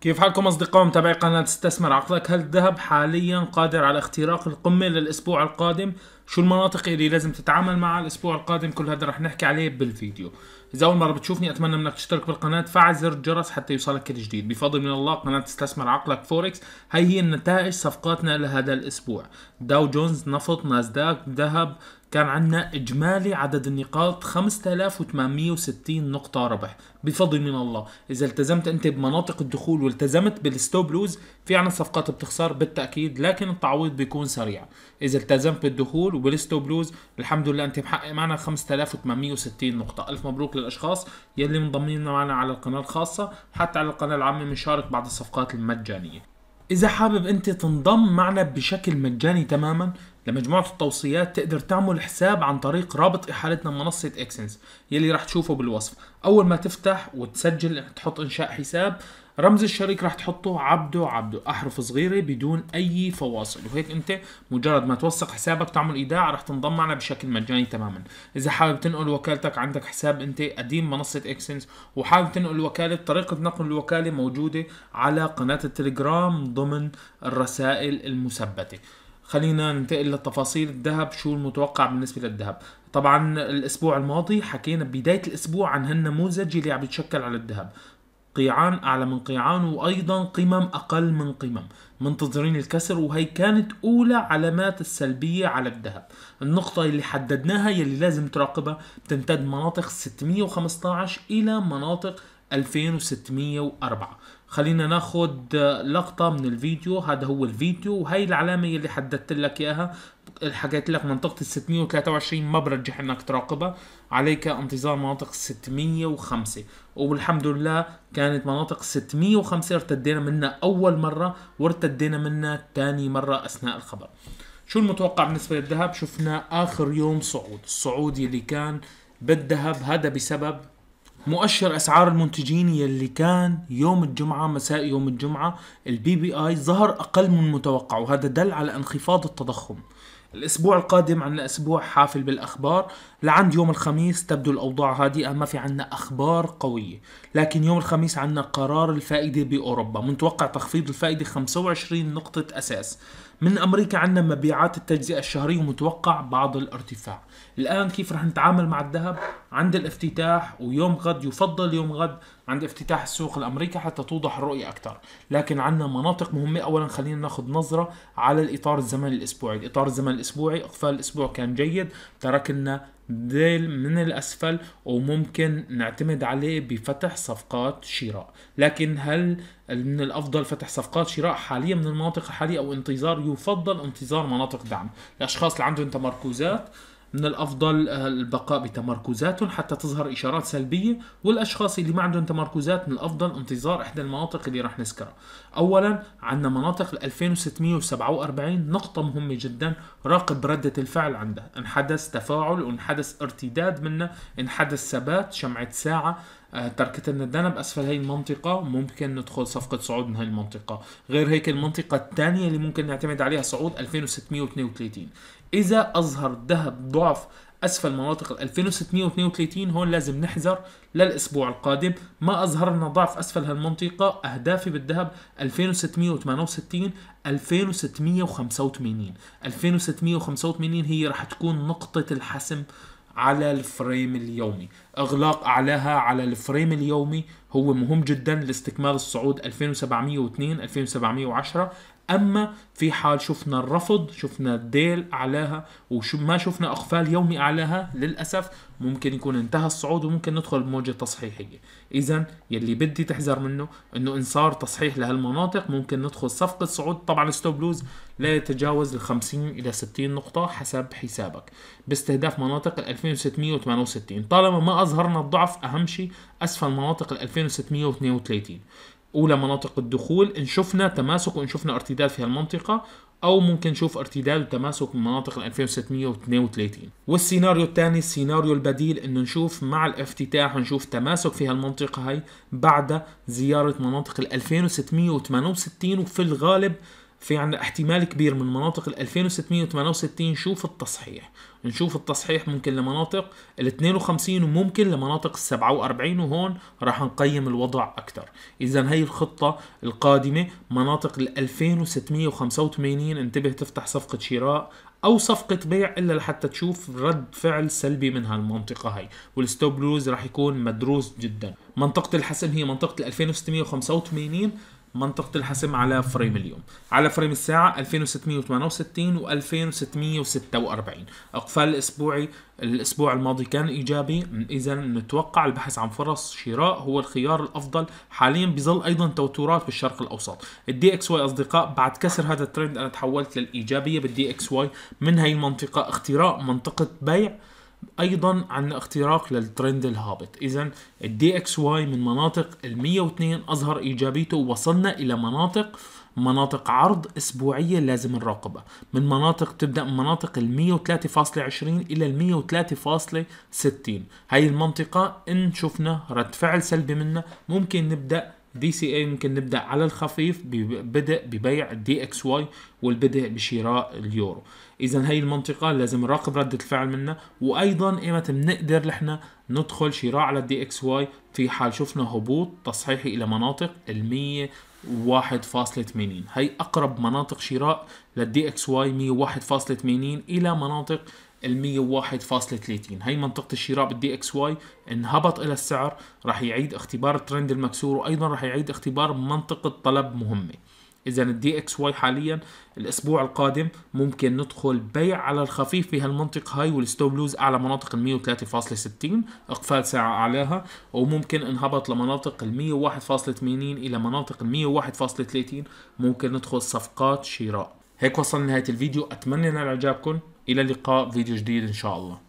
كيف حالكم أصدقاء متابعي قناة استثمر عقلك هل الذهب حاليا قادر على اختراق القمة للأسبوع القادم شو المناطق اللي لازم تتعامل معها الأسبوع القادم كل هذا رح نحكي عليه بالفيديو إذا أول مرة بتشوفني أتمنى منك تشترك بالقناة فعل زر الجرس حتى يوصلك كل جديد بفضل من الله قناة استثمر عقلك فوركس هي هي النتائج صفقاتنا لهذا الأسبوع داو جونز نفط ناسداك ذهب كان عندنا اجمالي عدد النقاط 5860 نقطة ربح بفضل من الله، إذا التزمت أنت بمناطق الدخول والتزمت بالستوب لوز في عنا صفقات بتخسر بالتأكيد لكن التعويض بيكون سريع، إذا التزمت بالدخول وبالستوب لوز الحمد لله أنت محقق معنا 5860 نقطة، ألف مبروك للأشخاص يلي منضمين معنا على القناة الخاصة، حتى على القناة العامة بنشارك بعض الصفقات المجانية. إذا حابب أنت تنضم معنا بشكل مجاني تماما لمجموعة التوصيات تقدر تعمل حساب عن طريق رابط إحالتنا بمنصة إكسنس يلي رح تشوفه بالوصف أول ما تفتح وتسجل تحط إنشاء حساب رمز الشريك رح تحطه عبده عبده أحرف صغيرة بدون أي فواصل وهيك أنت مجرد ما توثق حسابك تعمل إيداع رح تنضم معنا بشكل مجاني تماما إذا حابب تنقل وكالتك عندك حساب أنت قديم منصة إكسنس وحابب تنقل الوكالة طريقة نقل الوكالة موجودة على قناة التليجرام ضمن الرسائل المثبتة خلينا ننتقل للتفاصيل الذهب شو المتوقع بالنسبه للذهب طبعا الاسبوع الماضي حكينا بدايه الاسبوع عن هالنموذج اللي عم يتشكل على الذهب قيعان اعلى من قيعان وايضا قمم اقل من قمم منتظرين الكسر وهي كانت اولى علامات السلبيه على الذهب النقطه اللي حددناها يلي لازم تراقبها بتمتد مناطق 615 الى مناطق 2604 خلينا ناخذ لقطة من الفيديو هذا هو الفيديو وهي العلامة اللي حددت لك إياها حكيت لك منطقة ال 623 ما برجح انك تراقبها عليك انتظار مناطق 605 والحمد لله كانت مناطق 605 ارتدينا منها اول مرة وارتدينا منها ثاني مرة اثناء الخبر شو المتوقع بالنسبة للذهب شفنا اخر يوم صعود الصعود اللي كان بالذهب هذا بسبب مؤشر اسعار المنتجين يلي كان يوم الجمعه مساء يوم الجمعه البي بي اي ظهر اقل من متوقع وهذا دل على انخفاض التضخم الاسبوع القادم عندنا اسبوع حافل بالاخبار لعند يوم الخميس تبدو الاوضاع هادئه ما في عندنا اخبار قويه لكن يوم الخميس عندنا قرار الفائده باوروبا متوقع تخفيض الفائده 25 نقطه اساس من امريكا عندنا مبيعات التجزئه الشهريه ومتوقع بعض الارتفاع الان كيف رح نتعامل مع الذهب عند الافتتاح ويوم غد يفضل يوم غد عند افتتاح السوق الامريكي حتى توضح الرؤيه اكثر لكن عندنا مناطق مهمه اولا خلينا ناخذ نظره على الاطار الزمني الاسبوعي الاطار الزمني الاسبوعي اقفال الاسبوع كان جيد ترك لنا ديل من الأسفل وممكن نعتمد عليه بفتح صفقات شراء لكن هل من الأفضل فتح صفقات شراء حاليا من المناطق الحالية أو انتظار يفضل انتظار مناطق دعم الأشخاص اللي عندهم تمركزات من الأفضل آه، البقاء بتمركزات حتى تظهر إشارات سلبية والأشخاص اللي ما عندهم تمركزات من الأفضل انتظار إحدى المناطق اللي راح نذكرها أولا عندنا مناطق ال 2647 نقطة مهمة جدا راقب ردة الفعل عندها إن حدث تفاعل وإن حدث ارتداد منه إن حدث ثبات شمعة ساعة آه، تركة الندانة بأسفل هاي المنطقة ممكن ندخل صفقة صعود من هاي المنطقة غير هيك المنطقة الثانية اللي ممكن نعتمد عليها صعود 2632 إذا أظهر الذهب ضعف اسفل مناطق 2632 هون لازم نحذر للاسبوع القادم ما اظهر لنا ضعف اسفل هالمنطقه اهدافي بالذهب 2668 2685 2685 هي رح تكون نقطه الحسم على الفريم اليومي اغلاق اعلاها على الفريم اليومي هو مهم جدا لاستكمال الصعود 2702 2710 اما في حال شفنا الرفض شفنا الديل اعلاها وما شفنا اقفال يومي اعلاها للاسف ممكن يكون انتهى الصعود وممكن ندخل بموجه تصحيحيه اذا يلي بدي تحذر منه انه ان صار تصحيح لهالمناطق ممكن ندخل صفقه صعود طبعا ستوب لوز لا يتجاوز ال 50 الى 60 نقطه حسب حسابك باستهداف مناطق ال 2668 طالما ما اظهرنا الضعف اهم شيء اسفل مناطق ال 2632 اولى مناطق الدخول ان شفنا تماسك وان شفنا ارتداد في هالمنطقه او ممكن نشوف ارتداد وتماسك من مناطق ال 2632 والسيناريو الثاني السيناريو البديل انه نشوف مع الافتتاح ونشوف تماسك في هالمنطقه هي بعد زياره مناطق ال 2668 وفي الغالب في عندنا احتمال كبير من مناطق ال 2668 نشوف التصحيح نشوف التصحيح ممكن لمناطق ال 52 وممكن لمناطق ال 47 وهون راح نقيم الوضع اكثر اذا هي الخطه القادمه مناطق ال 2685 انتبه تفتح صفقه شراء او صفقه بيع الا لحتى تشوف رد فعل سلبي من هالمنطقه هي والستوب لوز راح يكون مدروس جدا منطقه الحسم هي منطقه ال 2685 منطقة الحسم على فريم اليوم على فريم الساعة 2668 و 2646 إقفال الأسبوعي الأسبوع الماضي كان إيجابي إذا نتوقع البحث عن فرص شراء هو الخيار الأفضل حاليا بظل أيضا توترات بالشرق الأوسط الدي إكس واي أصدقاء بعد كسر هذا الترند أنا تحولت للإيجابية بالدي إكس واي من هاي المنطقة اختراق منطقة بيع ايضا عندنا اختراق للترند الهابط اذا الدي اكس واي من مناطق ال 102 اظهر ايجابيته ووصلنا الى مناطق مناطق عرض اسبوعيه لازم نراقبها من مناطق تبدا من مناطق ال 103.20 الى ال 103.60 هاي المنطقه ان شفنا رد فعل سلبي منها ممكن نبدا دي سي اي يمكن نبدا على الخفيف ببدء ببيع الدي اكس واي والبدء بشراء اليورو اذا هي المنطقه لازم نراقب رده الفعل منها وايضا ايمتى بنقدر نحن ندخل شراء على الدي اكس واي في حال شفنا هبوط تصحيحي الى مناطق ال 101.80 هي اقرب مناطق شراء للدي اكس واي 101.80 الى مناطق ال 101.30 هي منطقة الشراء بالدي اكس واي انهبط الى السعر راح يعيد اختبار الترند المكسور وايضا راح يعيد اختبار منطقة طلب مهمة اذا الدي اكس واي حاليا الاسبوع القادم ممكن ندخل بيع على الخفيف في هالمنطقه هاي والستوب لوز اعلى مناطق ال 103.60 اقفال ساعه اعلاها وممكن انهبط لمناطق ال 101.80 الى مناطق ال 101.30 ممكن ندخل صفقات شراء هيك وصلنا لنهاية الفيديو أتمنى نال إعجابكم إلى اللقاء فيديو جديد إن شاء الله